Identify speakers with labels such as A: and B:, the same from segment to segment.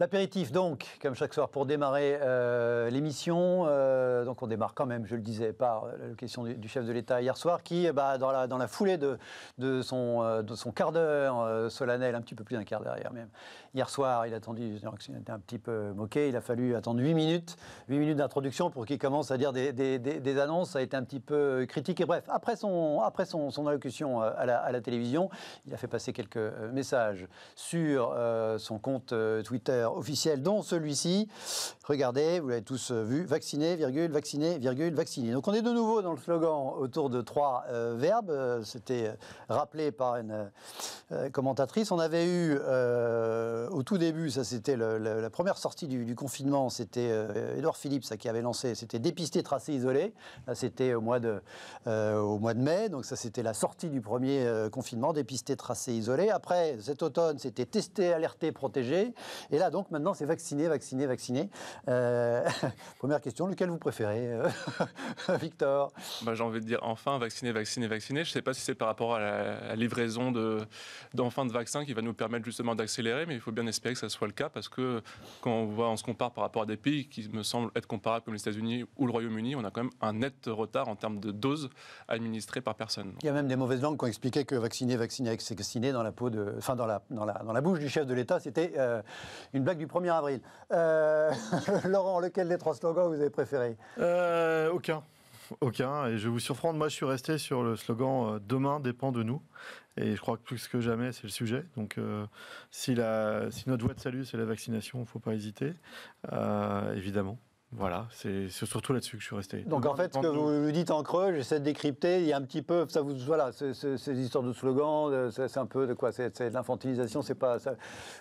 A: L'apéritif donc, comme chaque soir pour démarrer euh, l'émission, euh, donc on démarre quand même, je le disais, par euh, la question du, chef de l'État hier soir, qui, bah, dans, la, foulée de, son, quart d'heure solennel, un petit peu plus d'un quart d'heure même, hier soir, il a attendu, il était un petit peu moqué, il a fallu attendre 8 minutes, 8 minutes d'introduction pour qu'il commence à dire des, annonces, ça a été un petit peu critique, et bref, après son, allocution à la, télévision, il a fait passer quelques messages sur son compte Twitter, officiel, officiels, dont celui-ci. Regardez, vous l'avez tous euh, vu, vacciné, virgule, vacciné, virgule, vacciné. Donc on est de nouveau dans le slogan autour de trois euh, verbes. Euh, c'était rappelé par une commentatrice. On avait eu au tout début, ça c'était la première sortie du, confinement, c'était Edouard Philippe ça, qui avait lancé, c'était dépister, tracer, isoler. C'était au, mois de, au mois de mai, donc ça c'était la sortie du premier confinement, dépister, tracer, isoler. Après, cet automne, c'était tester, alerter, protéger. Et là, donc, donc maintenant, c'est vacciner, vacciner, vacciner. Euh, première question, lequel vous préférez, euh,
B: Victor bah, J'ai envie de dire enfin, vacciner, vacciner, vacciner. Je ne sais pas si c'est par rapport à la, livraison d'enfants de, de vaccins qui va nous permettre justement d'accélérer, mais il faut bien espérer que ça soit le cas parce que quand on, se compare par rapport à des pays qui me semblent être comparables comme les États-Unis ou le Royaume-Uni, on a quand même un net retard en termes de doses administrées par personne.
A: Il y a même des mauvaises langues qui ont expliqué que vacciner, vacciner, vacciner dans la peau de, dans la, dans dans la bouche du chef de l'État, c'était euh, une du 1er avril. Euh, Laurent, lequel des trois slogans vous avez préféré
C: euh, Aucun. Aucun. Et je vais vous surprendre, moi je suis resté sur le slogan euh, Demain dépend de nous. Et je crois que plus que jamais, c'est le sujet. Donc, si, la, si, notre voie de salut, c'est la vaccination, il ne faut pas hésiter, évidemment. Voilà, c'est surtout là-dessus que je suis resté. Donc en fait, ce que vous
A: nous dites en creux, j'essaie de décrypter, il y a un petit peu, ça vous, voilà, ces histoires de slogans, c'est un peu de quoi, c'est de l'infantilisation, c'est pas, ça,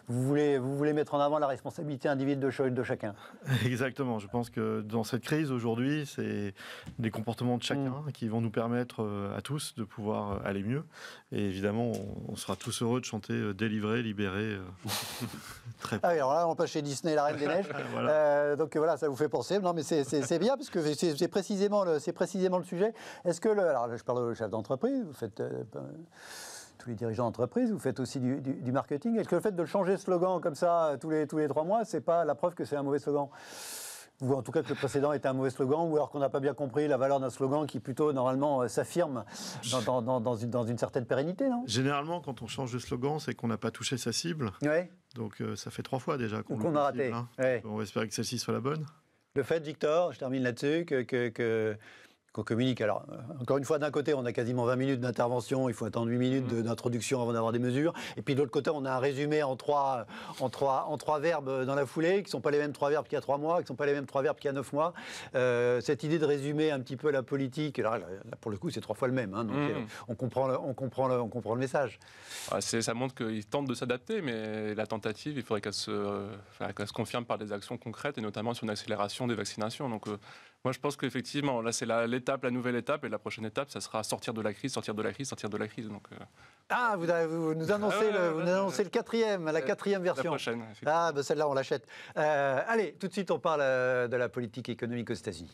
A: vous voulez, vous voulez mettre en avant la responsabilité individuelle de, chacun.
C: Exactement, je pense que dans cette crise aujourd'hui, c'est des comportements de chacun mm. qui vont nous permettre euh, à tous de pouvoir euh, aller mieux. Et évidemment, on, sera tous heureux de chanter euh, délivré, libéré. Très.
A: Ah oui, alors là, on passe chez Disney, la Reine des Neiges. donc voilà, ça vous fait penser non, mais c'est bien parce que c'est précisément, le, précisément le sujet. Est-ce que, le, alors je parle au chef d'entreprise, vous faites. Euh, euh, tous les dirigeants d'entreprise, vous faites aussi du, marketing. Est-ce que le fait de changer de slogan comme ça euh, tous les, tous les trois mois, c'est pas la preuve que c'est un mauvais slogan ou en tout cas que le précédent était un mauvais slogan, ou alors qu'on n'a pas bien compris la valeur d'un slogan qui plutôt normalement s'affirme dans, dans, dans,
C: une, certaine pérennité, non Généralement, quand on change de slogan, c'est qu'on n'a pas touché sa cible. Donc ça fait trois fois déjà qu'on a raté. Hein. On va espérer que celle-ci soit la bonne le fait, Victor, je termine
A: là-dessus, que, que, que qu'on communique. Alors, euh, encore une fois, d'un côté, on a quasiment 20 minutes d'intervention, il faut attendre 8 minutes mm. d'introduction avant d'avoir des mesures. Et puis, de l'autre côté, on a un résumé en trois, en, trois, en trois verbes dans la foulée, qui ne sont pas les mêmes trois verbes qu'il y a trois mois, qui ne sont pas les mêmes trois verbes qu'il y a neuf mois. Euh, cette idée de résumer un petit peu la politique, là, pour le coup, c'est trois fois le même. Hein, donc, mm. euh, on, comprend le, on,
B: comprend on comprend le message. Ah, ça montre qu'ils tentent de s'adapter, mais la tentative, il faudrait qu'elle se, se confirme par des actions concrètes, et notamment sur une accélération des vaccinations. Donc, moi, je pense qu'effectivement, là, c'est l'étape, la, nouvelle étape, et la prochaine étape, ça sera sortir de la crise, sortir de la crise, sortir de la crise. Donc, euh.
A: Ah, vous, nous annoncez, ah le, vous annoncez le quatrième, la quatrième version. La prochaine. Ah, ben celle-là, on l'achète. Euh, allez, tout de suite, on parle euh, de la politique économique aux États-Unis.